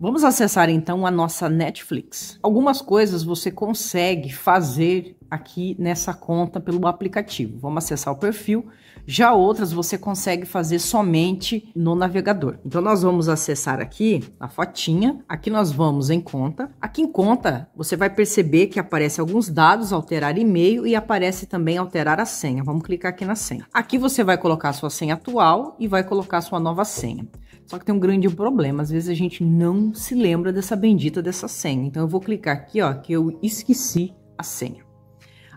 Vamos acessar então a nossa Netflix. Algumas coisas você consegue fazer aqui nessa conta pelo aplicativo. Vamos acessar o perfil. Já outras você consegue fazer somente no navegador. Então nós vamos acessar aqui a fotinha. Aqui nós vamos em conta. Aqui em conta você vai perceber que aparece alguns dados, alterar e-mail e aparece também alterar a senha. Vamos clicar aqui na senha. Aqui você vai colocar a sua senha atual e vai colocar a sua nova senha. Só que tem um grande problema, às vezes a gente não se lembra dessa bendita dessa senha. Então eu vou clicar aqui, ó, que eu esqueci a senha.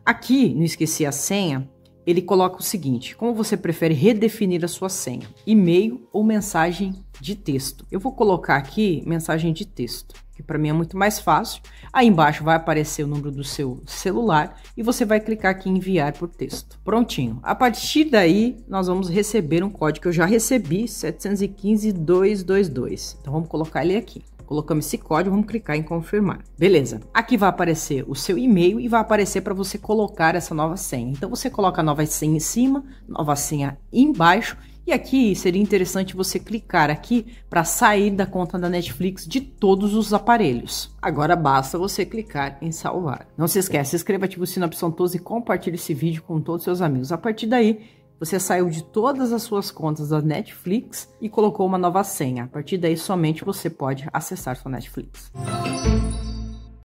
Aqui no Esqueci a Senha, ele coloca o seguinte: como você prefere redefinir a sua senha? E-mail ou mensagem de texto? Eu vou colocar aqui mensagem de texto, que para mim é muito mais fácil. Aí embaixo vai aparecer o número do seu celular e você vai clicar aqui em enviar por texto. Prontinho. A partir daí, nós vamos receber um código que eu já recebi, 715 222. Então vamos colocar ele aqui. Colocamos esse código, vamos clicar em confirmar. Beleza. Aqui vai aparecer o seu e-mail e vai aparecer para você colocar essa nova senha. Então você coloca a nova senha em cima, nova senha embaixo e aqui seria interessante você clicar aqui para sair da conta da Netflix de todos os aparelhos. Agora basta você clicar em salvar. Não se esqueça, inscreva, ative o sino, a opção e compartilhe esse vídeo com todos os seus amigos. A partir daí, você saiu de todas as suas contas da Netflix e colocou uma nova senha. A partir daí, somente você pode acessar sua Netflix.